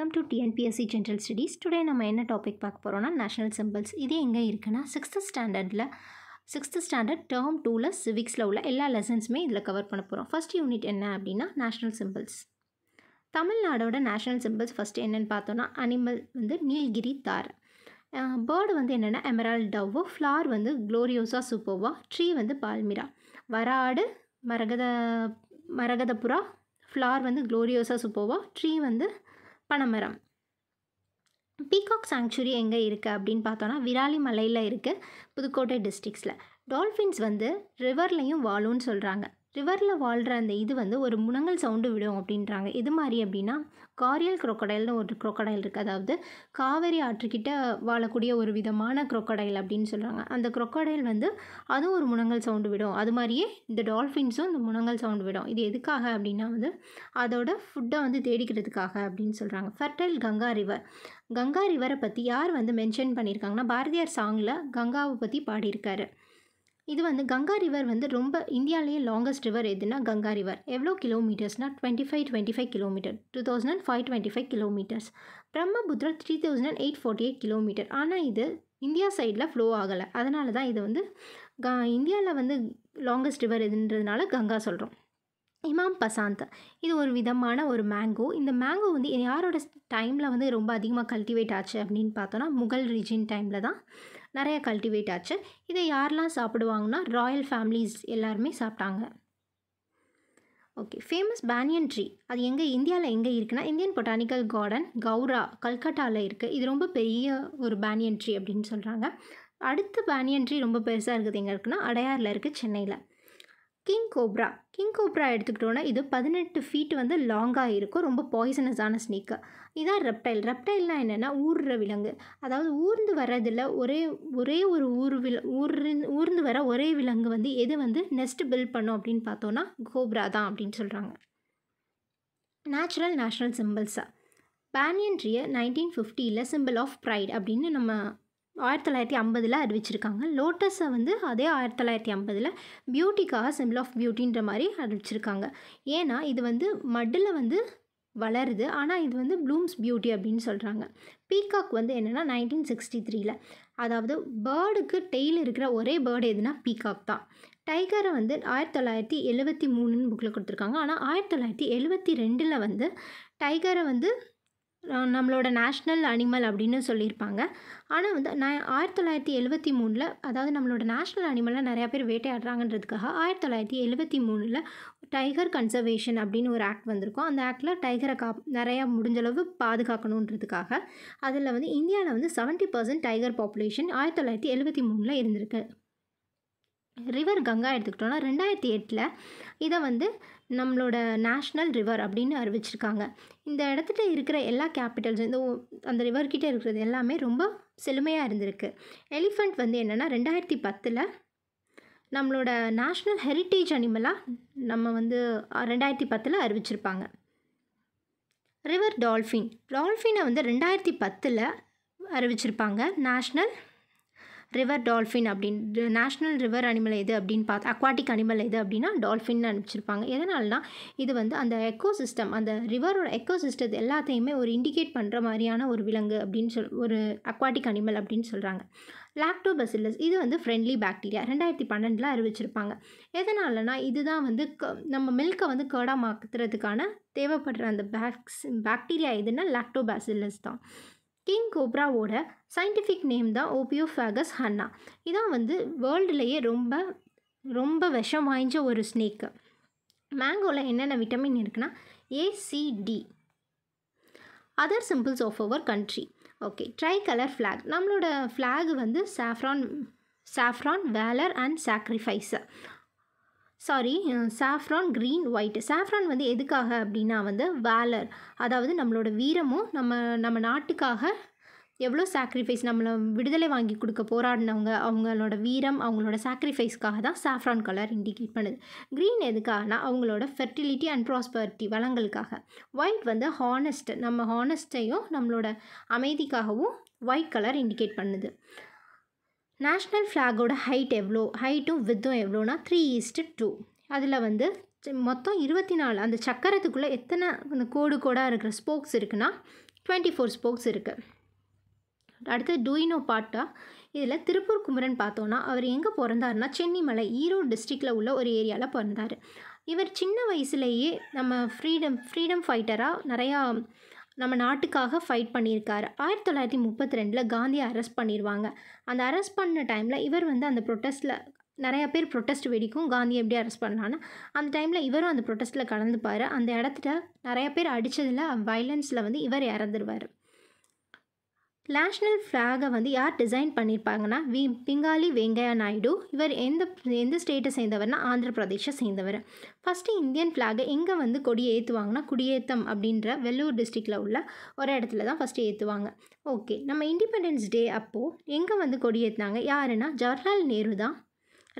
welcome to TNPSC general studies today நம்ம என்ன topic பார்க்க போகிறோம்னா நேஷனல் சிம்பிள்ஸ் இது எங்கே இருக்குன்னா சிக்ஸ்த்து ஸ்டாண்டர்டில் சிக்ஸ்த்து ஸ்டாண்டர்ட் டேர்ம் டூவில் சிவிக்ஸில் உள்ள எல்லா லெசன்ஸுமே இதில் கவர் பண்ண போகிறோம் ஃபஸ்ட் யூனிட் என்ன அப்படின்னா நேஷனல் சிம்பிள்ஸ் தமிழ்நாடோட நேஷனல் சிம்பிள்ஸ் ஃபஸ்ட்டு என்னென்னு பார்த்தோன்னா அனிமல் வந்து நீல்கிரி தார் பேர்டு வந்து என்னென்னா எமரால் டவ்வோ ஃப்ளார் வந்து குளோரியோஸாக சூப்பர்வா ட்ரீ வந்து பால்மிரா வராடு மரகத மரகதபுரா ஃப்ளார் வந்து குளோரியோஸாக சூப்போவா ட்ரீ வந்து பனைமரம் பீகாக் சாங்சுரி எங்கே இருக்குது அப்படின்னு பார்த்தோன்னா விராலி மலையில் இருக்குது புதுக்கோட்டை டிஸ்ட்ரிக்ஸில் டால்ஃபின்ஸ் வந்து ரிவர்லையும் வாழும்னு சொல்கிறாங்க ரிவரில் வாழ்கிற அந்த இது வந்து ஒரு முனங்கல் சவுண்டு விடும் அப்படின்றாங்க இது மாதிரி அப்படின்னா காரியல் குரோக்கடைல்னு ஒரு குரோக்கடைல் இருக்குது அதாவது காவேரி ஆற்றுக்கிட்ட வாழக்கூடிய ஒரு விதமான குரோக்கடைல் அப்படின்னு சொல்கிறாங்க அந்த குரோக்கடைல் வந்து அதுவும் ஒரு முனங்கல் சவுண்டு விடும் அது மாதிரியே இந்த டால்ஃபின்ஸும் இந்த முனங்கல் சவுண்டு விடும் இது எதுக்காக அப்படின்னா வந்து அதோட ஃபுட்டை வந்து தேடிக்கிறதுக்காக அப்படின்னு சொல்கிறாங்க ஃபர்டைல் கங்கா ரிவர் கங்கா ரிவரை பற்றி யார் வந்து மென்ஷன் பண்ணியிருக்காங்கன்னா பாரதியார் சாங்கில் கங்காவை பற்றி பாடியிருக்காரு இது வந்து கங்கா ரிவர் வந்து ரொம்ப இந்தியாவிலேயே லாங்கஸ்ட் ரிவர் எதுனா கங்கா ரிவர் எவ்வளோ கிலோமீட்டர்ஸ்னால் twenty five twenty five kilometre two thousand and five twenty five kilometres Brahmaputra three thousand and eight forty eight kilometre ஆனால் இது இந்தியா சைடில் ஃப்ளோ ஆகலை அதனால தான் இது வந்து க இந்தியாவில் வந்து லாங்கஸ்ட் ரிவர் எதுன்றதுனால கங்கா சொல்கிறோம் இமாம் பசாந்த் இது ஒரு விதமான ஒரு மேங்கோ இந்த மேங்கோ வந்து யாரோட டைமில் வந்து ரொம்ப அதிகமாக கல்டிவேட் ஆச்சு அப்படின்னு பார்த்தோன்னா முகல் ரிஜின் டைமில் தான் நிறைய கல்டிவேட் ஆச்சு இதை யாரெல்லாம் சாப்பிடுவாங்கன்னா ராயல் ஃபேமிலிஸ் எல்லாருமே சாப்பிட்டாங்க ஓகே ஃபேமஸ் பேனியன் ட்ரீ அது எங்கே இந்தியாவில் எங்கே இருக்குன்னா இந்தியன் பொட்டானிக்கல் கார்டன் கௌரா கல்கட்டாவில் இருக்குது இது ரொம்ப பெரிய ஒரு பேனியன் ட்ரீ அப்படின்னு சொல்கிறாங்க அடுத்த பேனியன் ட்ரீ ரொம்ப பெருசாக இருக்குது எங்கே இருக்குன்னா அடையாரில் இருக்குது சென்னையில் கிங் கோப்ரா கிங் கோப்ரா எடுத்துக்கிட்டோன்னா இது பதினெட்டு ஃபீட் வந்து லாங்காக இருக்கும் ரொம்ப பாய்சனஸான ஸ்னீக்கு இதான் ரெப்டைல் ரெப்டைல்னால் என்னென்னா ஊர்ற விலங்கு அதாவது ஊர்ந்து வர்றதில் ஒரே ஒரே ஒரு ஊர் வில ஊர்ந்து ஊர்ந்து வர ஒரே விலங்கு வந்து எது வந்து நெஸ்ட் பில்ட் பண்ணும் அப்படின்னு பார்த்தோன்னா கோப்ரா தான் அப்படின்னு சொல்கிறாங்க நேச்சுரல் நேஷ்னல் சிம்பிள்ஸாக பேனியன் ட்ரீயை நைன்டீன் ஃபிஃப்டியில் சிம்பிள் ஆஃப் ப்ரைட் அப்படின்னு நம்ம ஆயிரத்தி தொள்ளாயிரத்தி ஐம்பதில் அறிவிச்சிருக்காங்க லோட்டஸை வந்து அதே ஆயிரத்தி தொள்ளாயிரத்தி ஐம்பதில் பியூட்டிக்காக சிம்பிள் ஆஃப் பியூட்டின்ற மாதிரி அறிவிச்சிருக்காங்க ஏன்னா இது வந்து மட்டில் வந்து வளருது ஆனால் இது வந்து ப்ளூம்ஸ் பியூட்டி அப்படின்னு சொல்கிறாங்க பீகாக் வந்து என்னென்னா நைன்டீன் சிக்ஸ்டி த்ரீல அதாவது பேர்டுக்கு டெய்ல் இருக்கிற ஒரே பேர்டு எதுனா பீகாக் தான் டைகரை வந்து ஆயிரத்தி தொள்ளாயிரத்தி எழுபத்தி மூணுன்னு புக்கில் கொடுத்துருக்காங்க ஆனால் ஆயிரத்தி தொள்ளாயிரத்தி எழுபத்தி ரெண்டில் வந்து டைகரை வந்து நம்மளோட நேஷ்னல் அனிமல் அப்படின்னு சொல்லியிருப்பாங்க ஆனால் வந்து நான் ஆயிரத்தி தொள்ளாயிரத்தி எழுபத்தி மூணில் அதாவது நம்மளோட நேஷ்னல் அனிமலாக நிறையா பேர் வேட்டையாடுறாங்கன்றதுக்காக ஆயிரத்தி தொள்ளாயிரத்தி எழுபத்தி மூணில் டைகர் கன்சர்வேஷன் அப்படின்னு ஒரு ஆக்ட் வந்திருக்கும் அந்த ஆக்டில் டைகரை கா நிறையா முடிஞ்சளவு பாதுகாக்கணுன்றதுக்காக அதில் வந்து இந்தியாவில் வந்து செவன்ட்டி பர்சன்ட் டைகர் பாப்புலேஷன் ஆயிரத்தி தொள்ளாயிரத்தி எழுபத்தி மூணில் இருந்திருக்கு ரிவர் கங்கா எடுத்துக்கிட்டோன்னா ரெண்டாயிரத்தி எட்டில் இதை வந்து நம்மளோட நேஷ்னல் ரிவர் அப்படின்னு அறிவிச்சிருக்காங்க இந்த இடத்துல இருக்கிற எல்லா கேபிட்டல்ஸும் இந்த அந்த ரிவர்கிட்ட இருக்கிறது எல்லாமே ரொம்ப செழுமையாக இருந்திருக்கு எலிஃபண்ட் வந்து என்னென்னா ரெண்டாயிரத்தி பத்தில் நம்மளோட நேஷ்னல் ஹெரிட்டேஜ் அனிமலாக நம்ம வந்து ரெண்டாயிரத்தி பத்தில் அறிவிச்சிருப்பாங்க ரிவர் டால்ஃபின் டால்ஃபினை வந்து ரெண்டாயிரத்தி பத்தில் அறிவிச்சிருப்பாங்க நேஷ்னல் ரிவர் டால்ஃபின் அப்படின்னு நேஷ்னல் ரிவர் அனிமல் எது அப்படின்னு பார்த்து அக்வாட்டிக் அனிமல் எது அப்படின்னா டால்ஃபின் அனுப்பிச்சிருப்பாங்க எதனால்னா இது வந்து அந்த எக்கோ சிஸ்டம் அந்த ரிவரோட எக்கோ சிஸ்டத்து எல்லாத்தையுமே ஒரு இண்டிகேட் பண்ணுற மாதிரியான ஒரு விலங்கு அப்படின்னு சொல் ஒரு அக்வாட்டிக் அனிமல் அப்படின்னு சொல்கிறாங்க லாக்டோபசில்லஸ் இது வந்து ஃப்ரெண்ட்லி பாக்டீரியா ரெண்டாயிரத்தி பன்னெண்டில் அறிவிச்சிருப்பாங்க எதனாலனா இதுதான் வந்து நம்ம மில்கை வந்து கேடாமாக்குறதுக்கான மாற்றுறதுக்கான தேவைப்படுற அந்த பேக்ஸ் பாக்டீரியா எதுன்னா லாக்டோபாசில்லஸ் தான் கிங் கோப்ராவோட சயின்டிஃபிக் நேம் தான் ஓபியோஃபேகஸ் ஹன்னா இதான் வந்து வேர்ல்டுலேயே ரொம்ப ரொம்ப விஷம் வாய்ஞ்ச ஒரு ஸ்னேக்கு மேங்கோவில் என்னென்ன விட்டமின் இருக்குன்னா A C D other symbols of our country okay tricolour flag நம்மளோட ஃப்ளாக் வந்து saffron saffron valour and sacrificer sorry saffron green white saffron வந்து எதுக்காக அப்படின்னா வந்து வேலர் அதாவது நம்மளோட வீரமும் நம்ம நம்ம நாட்டுக்காக எவ்வளோ சாக்ரிஃபைஸ் நம்மளை விடுதலை வாங்கி கொடுக்க போராடினவங்க அவங்களோட வீரம் அவங்களோட சாக்ரிஃபைஸ்க்காக தான் சாஃப்ரான் கலர் இண்டிகேட் பண்ணுது க்ரீன் எதுக்காகனா அவங்களோட ஃபெர்டிலிட்டி அண்ட் ப்ராஸ்பரிட்டி வளங்களுக்காக ஒயிட் வந்து ஹானஸ்ட் நம்ம ஹானஸ்ட்டையும் நம்மளோட அமைதிக்காகவும் ஒயிட் கலர் இண்டிகேட் பண்ணுது நேஷ்னல் ஃப்ளாகோட ஹைட் எவ்வளோ ஹைட்டும் வித்தும் எவ்வளோனா த்ரீ ஈஸ்ட்டு டூ அதில் வந்து மொத்தம் இருபத்தி நாலு அந்த சக்கரத்துக்குள்ளே எத்தனை அந்த கோடு கோடாக இருக்கிற ஸ்போக்ஸ் இருக்குன்னா டுவெண்ட்டி ஃபோர் ஸ்போக்ஸ் இருக்குது அடுத்து டூயினோ பாட்டா இதில் திருப்பூர் குமரன் பார்த்தோன்னா அவர் எங்கே பிறந்தார்னா சென்னிமலை ஈரோடு டிஸ்ட்ரிக்டில் உள்ள ஒரு ஏரியாவில் பிறந்தார் இவர் சின்ன வயசுலேயே நம்ம ஃப்ரீடம் ஃப்ரீடம் ஃபைட்டராக நிறையா நம்ம நாட்டுக்காக ஃபைட் பண்ணியிருக்காரு ஆயிரத்தி தொள்ளாயிரத்தி முப்பத்தி ரெண்டில் காந்தியை அரெஸ்ட் பண்ணிடுவாங்க அந்த அரெஸ்ட் பண்ண டைமில் இவர் வந்து அந்த ப்ரொட்டஸ்ட்டில் நிறையா பேர் ப்ரொட்டஸ்ட் வெடிக்கும் காந்தி எப்படி அரெஸ்ட் பண்ணலான்னு அந்த டைமில் இவரும் அந்த ப்ரொட்டஸ்ட்டில் கலந்துப்பார் அந்த இடத்துல நிறையா பேர் அடித்ததில் வயலன்ஸில் வந்து இவர் இறந்துருவார் நேஷ்னல் ஃப்ளாகை வந்து யார் டிசைன் பண்ணியிருப்பாங்கன்னா வி பிங்காலி வெங்கையா நாயுடு இவர் எந்த எந்த ஸ்டேட்டை சேர்ந்தவர்னா ஆந்திர பிரதேஷை சேர்ந்தவர் ஃபஸ்ட்டு இந்தியன் ஃப்ளாகை எங்கே வந்து கொடி ஏற்றுவாங்கன்னா குடியேத்தம் அப்படின்ற வெள்ளூர் டிஸ்ட்ரிக்டில் உள்ள ஒரு இடத்துல தான் ஃபஸ்ட்டு ஏற்றுவாங்க ஓகே நம்ம இண்டிபெண்டன்ஸ் டே அப்போது எங்கே வந்து கொடி ஏற்றினாங்க யாருன்னா ஜவஹர்லால் நேரு தான்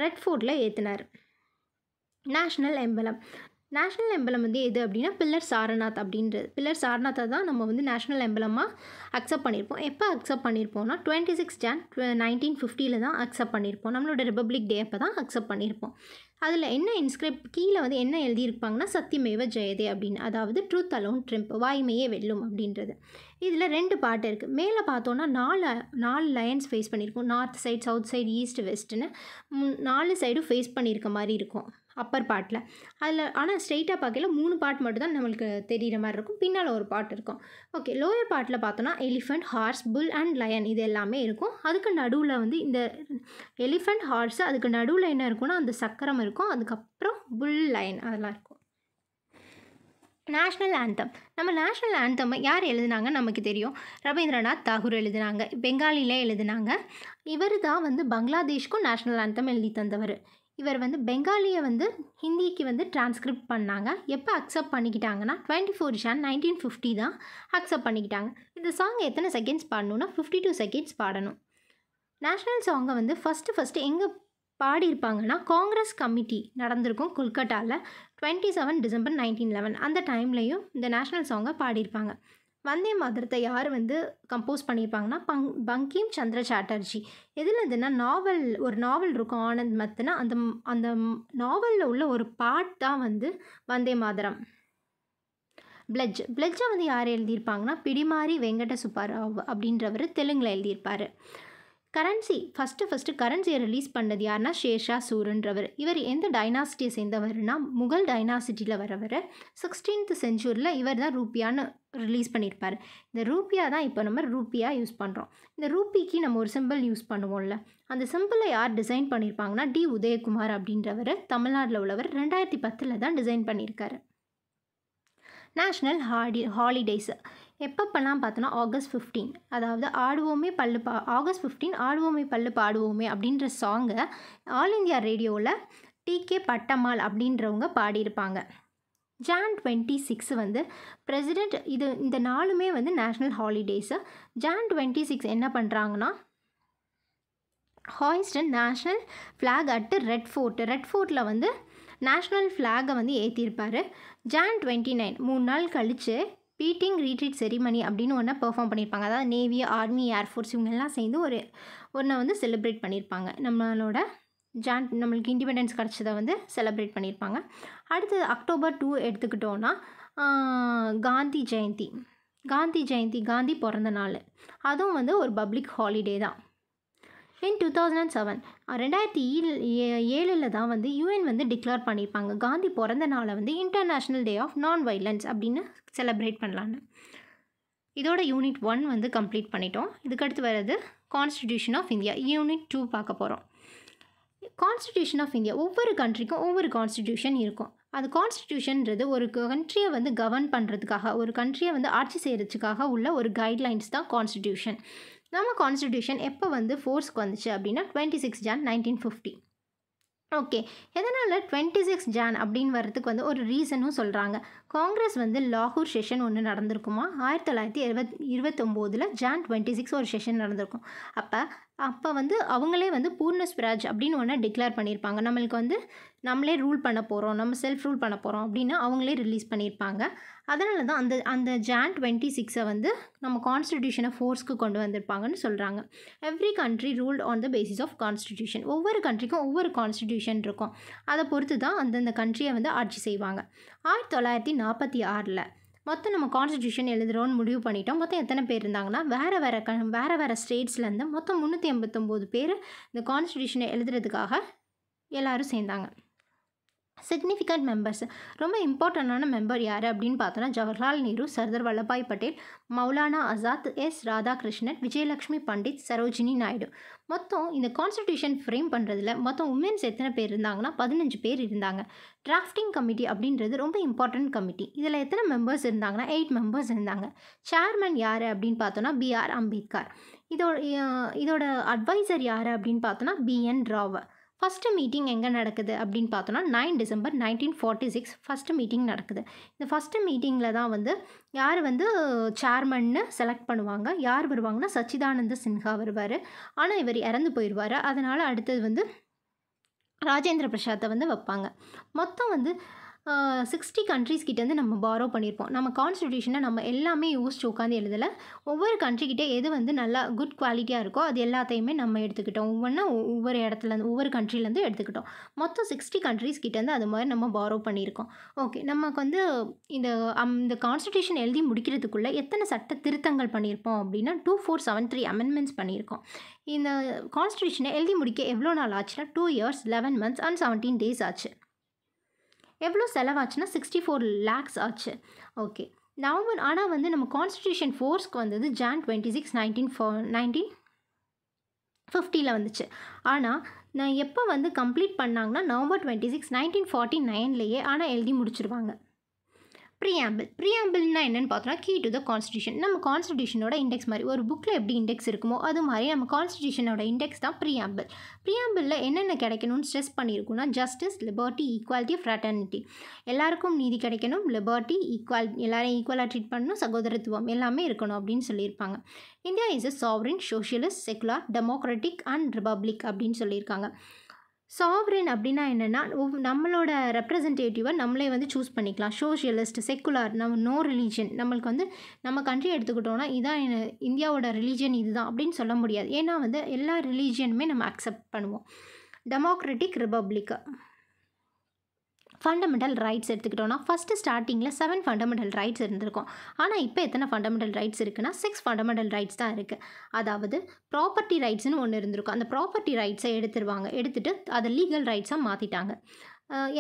ரெட் ஃபோர்ட்டில் ஏற்றினார் நேஷ்னல் எம்பலம் நேஷ்னல் எம்பலம் வந்து எது அப்படின்னா பில்லர் சாரநாத் அப்படின்றது பில்லர் சாரநாத்தை தான் நம்ம வந்து நேஷ்னல் எம்பலமாக அக்செப்ட் பண்ணியிருப்போம் எப்போ அக்செப்ட் பண்ணியிருப்போம்னா டுவெண்ட்டி சிக்ஸ் ஜான் நைன்டீன் ஃபிஃப்டியில் தான் அக்செப்ட் பண்ணியிருப்போம் நம்மளோட ரிப்பப்ளிக் டே அப்போ தான் அக்செப்ட் பண்ணியிருப்போம் அதில் என்ன இன்ஸ்கிரிப் கீழே வந்து என்ன எழுதியிருப்பாங்கன்னா சத்தியமேவ ஜெயதே அப்படின்னு அதாவது ட்ரூத் அலோன் ட்ரிம்ப் வாய்மையே வெல்லும் அப்படின்றது இதில் ரெண்டு பாட்டு இருக்குது மேலே பார்த்தோன்னா நாலு நாலு லைன்ஸ் ஃபேஸ் பண்ணியிருக்கோம் north side south side east வெஸ்ட்டுன்னு நாலு சைடும் ஃபேஸ் பண்ணியிருக்க மாதிரி இருக்கும் அப்பர் பார்ட்டில் அதில் ஆனால் ஸ்ட்ரெயிட்டாக பார்க்கல மூணு பார்ட் மட்டும் தான் நம்மளுக்கு தெரிகிற மாதிரி இருக்கும் பின்னால் ஒரு பார்ட் இருக்கும் ஓகே லோயர் பார்ட்டில் பார்த்தோன்னா elephant horse bull and lion இது எல்லாமே இருக்கும் அதுக்கு நடுவில் வந்து இந்த எலிஃபெண்ட் ஹார்ஸ் அதுக்கு நடுவில் என்ன இருக்கும்னா அந்த சக்கரம் இருக்கும் அதுக்கப்புறம் புல் லயன் அதெல்லாம் இருக்கும் நேஷ்னல் ஆந்தம் நம்ம நேஷ்னல் ஆந்தம் யார் எழுதினாங்க நமக்கு தெரியும் ரவீந்திரநாத் தாகூர் எழுதினாங்க பெங்காலியில் எழுதினாங்க இவர் தான் வந்து பங்களாதேஷ்க்கும் நேஷ்னல் ஆந்தம் எழுதி தந்தவர் இவர் வந்து பெங்காலியை வந்து ஹிந்திக்கு வந்து டிரான்ஸ்கிரிப்ட் பண்ணாங்க எப்போ அக்செப்ட் பண்ணிக்கிட்டாங்கன்னா twenty four Jan nineteen fifty தான் அக்செப்ட் பண்ணிக்கிட்டாங்க இந்த சாங் எத்தனை செகண்ட்ஸ் பாடணும்னா ஃபிஃப்டி டூ செகண்ட்ஸ் பாடணும் நேஷ்னல் சாங்கை வந்து ஃபஸ்ட்டு ஃபஸ்ட்டு எங்கே பாடியிருப்பாங்கன்னா காங்கிரஸ் கமிட்டி நடந்திருக்கும் கொல்கட்டாவில் twenty seven December nineteen eleven அந்த டைம்லேயும் இந்த நேஷ்னல் சாங்கை பாடியிருப்பாங்க வந்தே மாதிரத்தை யார் வந்து கம்போஸ் பண்ணியிருப்பாங்கன்னா பங் பங்கிம் சந்திர சாட்டர்ஜி எதில் இருந்துன்னா நாவல் ஒரு நாவல் இருக்கும் ஆனந்த் மத்துனா அந்த அந்த நாவலில் உள்ள ஒரு பாட் தான் வந்து வந்தே மாதரம் பிளட்ஜ் பிளட்ஜை வந்து யார் எழுதியிருப்பாங்கன்னா பிடிமாரி வெங்கட சுப்பாராவ் அப்படின்றவர் தெலுங்கில் எழுதியிருப்பார் கரன்சி ஃபஸ்ட்டு ஃபஸ்ட்டு கரன்சியை ரிலீஸ் பண்ணது யாருன்னா ஷேர்ஷா சூருன்றவர் இவர் எந்த டைனாசிட்டியை சேர்ந்தவர்னா முகல் டைனாசிட்டியில் வரவர் சிக்ஸ்டீன்த் செஞ்சுரியில் இவர் தான் ரூபியான்னு ரிலீஸ் பண்ணியிருப்பார் இந்த ரூபியா தான் இப்போ நம்ம ரூபியாக யூஸ் பண்ணுறோம் இந்த ரூபிக்கு நம்ம ஒரு சிம்பிள் யூஸ் பண்ணுவோம்ல அந்த சிம்பிளை யார் டிசைன் பண்ணியிருப்பாங்கன்னா டி உதயகுமார் அப்படின்றவர் தமிழ்நாட்டில் உள்ளவர் ரெண்டாயிரத்தி பத்தில் தான் டிசைன் பண்ணியிருக்காரு நேஷ்னல் ஹாடி ஹாலிடேஸு எப்பப்பெல்லாம் பார்த்தோன்னா ஆகஸ்ட் ஃபிஃப்டீன் அதாவது ஆடுவோமே பல்லு பா ஆகஸ்ட் ஃபிஃப்டீன் ஆடுவோமே பல்லு பாடுவோமே அப்படின்ற சாங்கை ஆல் இந்தியா ரேடியோவில் டி கே பட்டம்மாள் அப்படின்றவங்க பாடியிருப்பாங்க ஜான் டுவெண்ட்டி சிக்ஸ் வந்து பிரசிடெண்ட் இது இந்த நாளுமே வந்து national holidays Jan twenty six என்ன பண்ணுறாங்கன்னா hoisting national flag at red fort red ஃபோர்ட்டில் வந்து நேஷ்னல் ஃப்ளாகை வந்து ஏற்றிருப்பார் ஜான் டுவெண்ட்டி நைன் மூணு நாள் கழித்து பீட்டிங் ரீட்ரீட் செரிமனி அப்படின்னு ஒன்று பெர்ஃபார்ம் பண்ணியிருப்பாங்க அதாவது நேவி ஆர்மி ஏர்ஃபோர்ஸ் இவங்கெல்லாம் சேர்ந்து ஒரு ஒன்றை வந்து செலிப்ரேட் பண்ணியிருப்பாங்க நம்மளோட ஜான் நம்மளுக்கு இண்டிபெண்டன்ஸ் கிடச்சதை வந்து செலிப்ரேட் பண்ணியிருப்பாங்க அடுத்தது அக்டோபர் டூ எடுத்துக்கிட்டோன்னா காந்தி ஜெயந்தி காந்தி ஜெயந்தி காந்தி பிறந்த நாள் அதுவும் வந்து ஒரு பப்ளிக் ஹாலிடே தான் in two thousand and seven ரெண்டாயிரத்தி ஏழில் தான் வந்து யூஎன் வந்து டிக்ளேர் பண்ணியிருப்பாங்க காந்தி பிறந்த நாளை வந்து international day of non violence அப்படின்னு செலிப்ரேட் பண்ணலான்னு இதோட யூனிட் ஒன் வந்து கம்ப்ளீட் பண்ணிட்டோம் இதுக்கடுத்து வர்றது constitution of India unit two பார்க்க போகிறோம் கான்ஸ்டிடியூஷன் ஆஃப் இந்தியா ஒவ்வொரு கண்ட்ரிக்கும் ஒவ்வொரு கான்ஸ்டிடியூஷன் இருக்கும் அது கான்ஸ்டியூஷன்றது ஒரு கண்ட்ரியை வந்து கவர்ன் பண்ணுறதுக்காக ஒரு கண்ட்ரியை வந்து ஆட்சி செய்கிறதுக்காக உள்ள ஒரு கைட்லைன்ஸ் தான் கான்ஸ்டியூஷன் நம்ம கான்ஸ்டியூஷன் எப்போ வந்து ஃபோர்ஸ்க்கு வந்துச்சு அப்படின்னா twenty six Jan nineteen fifty okay எதனால் டுவெண்ட்டி சிக்ஸ் ஜான் அப்படின்னு வரதுக்கு வந்து ஒரு ரீசனும் சொல்கிறாங்க காங்கிரஸ் வந்து லாகூர் செஷன் ஒன்று நடந்திருக்குமா ஆயிரத்தி தொள்ளாயிரத்தி இருபத் இருபத்தொம்போதில் ஜான் டுவெண்ட்டி சிக்ஸ் ஒரு செஷன் நடந்திருக்கும் அப்போ அப்போ வந்து அவங்களே வந்து பூர்ண ஸ்வராஜ் அப்படின்னு ஒன்று டிக்ளேர் பண்ணியிருப்பாங்க நம்மளுக்கு வந்து நம்மளே ரூல் பண்ண போகிறோம் நம்ம செல்ஃப் ரூல் பண்ண போகிறோம் அப்படின்னு அவங்களே ரிலீஸ் பண்ணியிருப்பாங்க அதனால தான் அந்த அந்த ஜான் டுவெண்ட்டி சிக்ஸை வந்து நம்ம கான்ஸ்டிடியூஷனை ஃபோர்ஸ்க்கு கொண்டு வந்திருப்பாங்கன்னு சொல்கிறாங்க every country ruled on the basis of constitution ஒவ்வொரு கண்ட்ரிக்கும் ஒவ்வொரு கான்ஸ்டிடியூஷன் இருக்கும் அதை பொறுத்து தான் அந்தந்த கண்ட்ரியை வந்து ஆட்சி செய்வாங்க ஆயிரத்தி தொள்ளாயிரத்தி நாற்பத்தி ஆறில் மொத்தம் நம்ம கான்ஸ்டியூஷன் எழுதுகிறோன்னு முடிவு பண்ணிட்டோம் மொத்தம் எத்தனை பேர் இருந்தாங்கன்னா வேறு வேறு க வேறு வேறு ஸ்டேட்ஸ்லேருந்து மொத்தம் முந்நூற்றி எண்பத்தொம்போது பேர் இந்த கான்ஸ்டியூஷனை எழுதுறதுக்காக எல்லோரும் சேர்ந்தாங்க சிக்னிஃபிகண்ட் மெம்பர்ஸ் ரொம்ப இம்பார்ட்டண்டான மெம்பர் யார் அப்படின்னு பார்த்தோன்னா ஜவஹர்லால் நேரு சர்தார் வல்லபாய் பட்டேல் மௌலானா ஆசாத் எஸ் ராதாகிருஷ்ணன் விஜயலக்ஷ்மி பண்டித் சரோஜினி நாயுடு மொத்தம் இந்த கான்ஸ்டியூஷன் ஃப்ரேம் பண்ணுறதுல மொத்தம் உமன்ஸ் எத்தனை பேர் இருந்தாங்கன்னா பதினஞ்சு பேர் இருந்தாங்க டிராஃப்டிங் கமிட்டி அப்படின்றது ரொம்ப இம்பார்ட்டன்ட் கமிட்டி இதில் எத்தனை மெம்பர்ஸ் இருந்தாங்கன்னா எயிட் மெம்பர்ஸ் இருந்தாங்க சேர்மன் யார் அப்படின்னு பார்த்தோன்னா பிஆர் அம்பேத்கர் இதோட இதோட அட்வைசர் யார் அப்படின்னு பார்த்தோன்னா பிஎன் ராவர் ஃபஸ்ட்டு மீட்டிங் எங்கே நடக்குது அப்படின்னு பார்த்தோன்னா nine December nineteen forty six first meeting நடக்குது இந்த ஃபஸ்ட்டு மீட்டிங்கில் தான் வந்து யார் வந்து சேர்மன்னு செலக்ட் பண்ணுவாங்க யார் வருவாங்கன்னா சச்சிதானந்த சின்ஹா வருவார் ஆனால் இவர் இறந்து போயிடுவார் அதனால் அடுத்தது வந்து ராஜேந்திர பிரசாத்தை வந்து வைப்பாங்க மொத்தம் வந்து சிக்ஸ்டி கண்ட்ரிஸ் கிட்டேருந்து நம்ம பாரோ பண்ணியிருப்போம் நம்ம கான்ஸ்டியூஷனை நம்ம எல்லாமே யோசிச்சு உட்காந்து எழுதலை ஒவ்வொரு கண்ட்ரிக்கிட்டே எது வந்து நல்லா குட் குவாலிட்டியாக இருக்கோ அது எல்லாத்தையுமே நம்ம எடுத்துக்கிட்டோம் ஒவ்வொன்றா ஒவ்வொரு இடத்துலேருந்து ஒவ்வொரு கண்ட்ரிலேருந்து எடுத்துக்கிட்டோம் மொத்தம் சிக்ஸ்டி கண்ட்ரிஸ் கிட்டேருந்து அது மாதிரி நம்ம பாரோ பண்ணியிருக்கோம் ஓகே நமக்கு வந்து இந்த இந்த கான்ஸ்டியூஷன் எழுதி முடிக்கிறதுக்குள்ளே எத்தனை சட்ட திருத்தங்கள் பண்ணியிருப்போம் அப்படின்னா two four seven three amendments பண்ணியிருக்கோம் இந்த கான்ஸ்டியூஷனை எழுதி முடிக்க எவ்வளோ நாள் ஆச்சுன்னா two years eleven months and seventeen days ஆச்சு எவ்வளோ செலவாச்சுன்னா சிக்ஸ்டி ஃபோர் லேக்ஸ் ஆச்சு ஓகே நவம்பர் ஆனால் வந்து நம்ம கான்ஸ்டியூஷன் ஃபோர்ஸ்க்கு வந்தது Jan twenty six nineteen four nineteen ஃபிஃப்டியில் வந்துச்சு ஆனால் நான் எப்போ வந்து கம்ப்ளீட் பண்ணாங்கன்னா November twenty six nineteen forty நைன்லேயே ஆனால் எழுதி முடிச்சிருவாங்க ப்ரியாம்பிள் ப்ரியாம்பிள்னா என்னென்னு பார்த்தோம்னா கீ டு த கான்ஸ்டியூஷன் நம்ம கான்ஸ்டியூஷனோட இண்டெக்ஸ் மாதிரி ஒரு புக்கில் எப்படி இண்டெக்ஸ் இருக்குமோ அது மாதிரி நம்ம கான்ஸ்டியூஷனோட இண்டெக்ஸ் தான் ப்ரியாம்பிள் ப்ரியாம்பிளில் என்னென்ன கிடைக்கணும்னு ஸ்ட்ரெஸ் பண்ணியிருக்கோம்னா ஜஸ்டிஸ் லிபர்ட்டி ஈக்குவாலிட்டி ஃப்ராட்டர்னிட்டி எல்லாருக்கும் நீதி கிடைக்கணும் லிபர்ட்டி ஈக்குவல் எல்லாரையும் ஈக்குவலாக ட்ரீட் பண்ணணும் சகோதரத்துவம் எல்லாமே இருக்கணும் அப்படின்னு சொல்லியிருப்பாங்க India is a sovereign socialist secular democratic and republic அப்படின்னு சொல்லியிருக்காங்க சாவரின் அப்படின்னா என்னென்னா நம்மளோட ரெப்ரஸன்டேட்டிவாக நம்மளே வந்து சூஸ் பண்ணிக்கலாம் சோஷியலிஸ்ட் செக்குலார் நம்ம நோ ரிலீஜன் நம்மளுக்கு வந்து நம்ம கண்ட்ரி எடுத்துக்கிட்டோன்னா இதான் இந்தியாவோட ரிலீஜன் இதுதான் அப்படின்னு சொல்ல முடியாது ஏன்னா வந்து எல்லா ரிலீஜியனுமே நம்ம அக்செப்ட் பண்ணுவோம் டெமோக்ரட்டிக் ரிபப்ளிக்கு ஃபண்டமெண்டல் ரைட்ஸ் எடுத்துக்கிட்டோம்னா ஃபஸ்ட்டு ஸ்டார்டிங்கில் செவன் ஃபண்டமெண்டல் ரைட்ஸ் இருந்திருக்கும் ஆனால் இப்போ எத்தனை ஃபண்டமெண்டல் ரைட்ஸ் இருக்குன்னா சிக்ஸ் ஃபண்டமெண்டல் ரைட்ஸ் தான் இருக்குது அதாவது ப்ராப்பர்ட்டி ரைட்ஸ்னு ஒன்று இருந்திருக்கும் அந்த ப்ராப்பர்ட்டி ரைட்ஸை எடுத்துருவாங்க எடுத்துகிட்டு அதை லீகல் ரைட்ஸாக மாற்றிட்டாங்க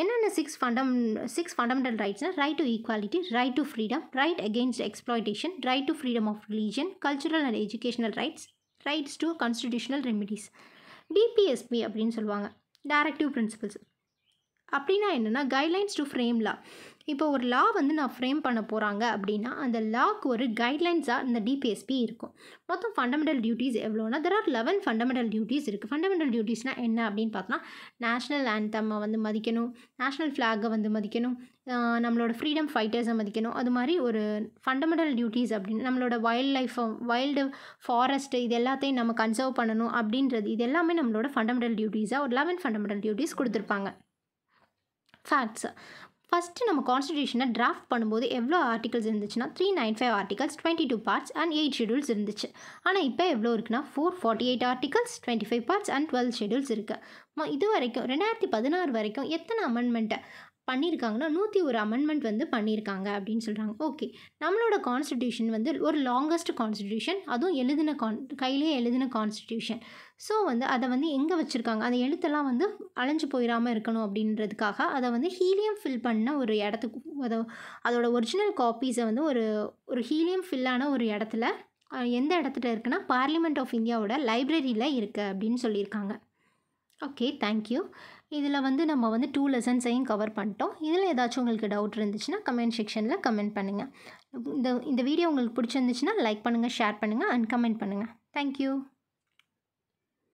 என்னென்ன சிக்ஸ் ஃபண்டம் சிக்ஸ் ஃபண்டமெண்டல் ரைட்ஸ்னால் right to equality right to freedom right against exploitation right to freedom of religion cultural and educational rights rights to constitutional remedies DPSP அப்படின்னு சொல்லுவாங்க டேரக்டிவ் பிரின்சிபல்ஸ் அப்படின்னா என்னென்னா கைட்லைன்ஸ் டு ஃப்ரேம் லா இப்போ ஒரு லா வந்து நான் frame பண்ண போகிறாங்க அப்படின்னா அந்த லாக்கு ஒரு கைட்லைன்ஸாக இந்த டிபிஎஸ்பி இருக்கும் மொத்தம் ஃபண்டமெண்டல் டியூட்டிஸ் எவ்வளோனா there are eleven fundamental duties இருக்குது ஃபண்டமெண்டல் டியூட்டிஸ்னால் என்ன அப்படின்னு பார்த்தோம்னா நேஷ்னல் ஆன்தம்மை வந்து மதிக்கணும் நேஷ்னல் ஃப்ளாகை வந்து மதிக்கணும் நம்மளோட ஃப்ரீடம் ஃபைட்டர்ஸை மதிக்கணும் அது மாதிரி ஒரு ஃபண்டமெண்டல் டியூட்டிஸ் அப்படின்னு நம்மளோட வைல்ட் லைஃப்பை வைல்டு ஃபாரஸ்ட்டு இது எல்லாத்தையும் நம்ம கன்சர்வ் பண்ணணும் அப்படின்றது இது எல்லாமே நம்மளோட ஃபண்டமெண்டல் டியூட்டிஸாக ஒரு லெவன் ஃபண்டமெண்டல் டியூட்டிஸ் கொடுத்துருப்பாங்க ஃபேக்ட்ஸ் ஃபஸ்ட்டு நம்ம கான்ஸ்டியூஷனை டிராஃப்ட் பண்ணும்போது எவ்வளோ ஆர்டிகல்ஸ் இருந்துச்சுன்னா three nine five articles twenty two parts and eight schedules இருந்துச்சு ஆனால் இப்போ எவ்வளோ இருக்குன்னா four forty eight articles twenty five parts and twelve schedules இருக்குது இது வரைக்கும் ரெண்டாயிரத்தி பதினாறு வரைக்கும் எத்தனை அமெண்ட்மெண்ட்டை பண்ணியிருக்காங்கன்னா நூற்றி ஒரு அமெண்ட்மெண்ட் வந்து பண்ணியிருக்காங்க அப்படின்னு சொல்கிறாங்க ஓகே நம்மளோட கான்ஸ்டியூஷன் வந்து ஒரு லாங்கஸ்ட் கான்ஸ்டியூஷன் அதுவும் எழுதின கான் கையிலேயே எழுதின கான்ஸ்டியூஷன் ஸோ வந்து அதை வந்து எங்கே வச்சுருக்காங்க அந்த எழுத்தெல்லாம் வந்து அலைஞ்சு போயிடாமல் இருக்கணும் அப்படின்றதுக்காக அதை வந்து ஹீலியம் ஃபில் பண்ண ஒரு இடத்துக்கு அதை அதோட ஒரிஜினல் காப்பீஸை வந்து ஒரு ஒரு ஹீலியம் ஃபில்லான ஒரு இடத்துல எந்த இடத்துல இருக்குன்னா பார்லிமெண்ட் ஆஃப் இந்தியாவோட லைப்ரரியில் இருக்குது அப்படின்னு சொல்லியிருக்காங்க ஓகே தேங்க்யூ இதில் வந்து நம்ம வந்து டூ லெசன்ஸையும் கவர் பண்ணிட்டோம் இதில் ஏதாச்சும் உங்களுக்கு டவுட் இருந்துச்சுன்னா கமெண்ட் செக்ஷனில் கமெண்ட் பண்ணுங்கள் இந்த இந்த வீடியோ உங்களுக்கு பிடிச்சிருந்துச்சுன்னா லைக் பண்ணுங்கள் ஷேர் பண்ணுங்கள் அண்ட் கமெண்ட் பண்ணுங்கள் தேங்க்யூ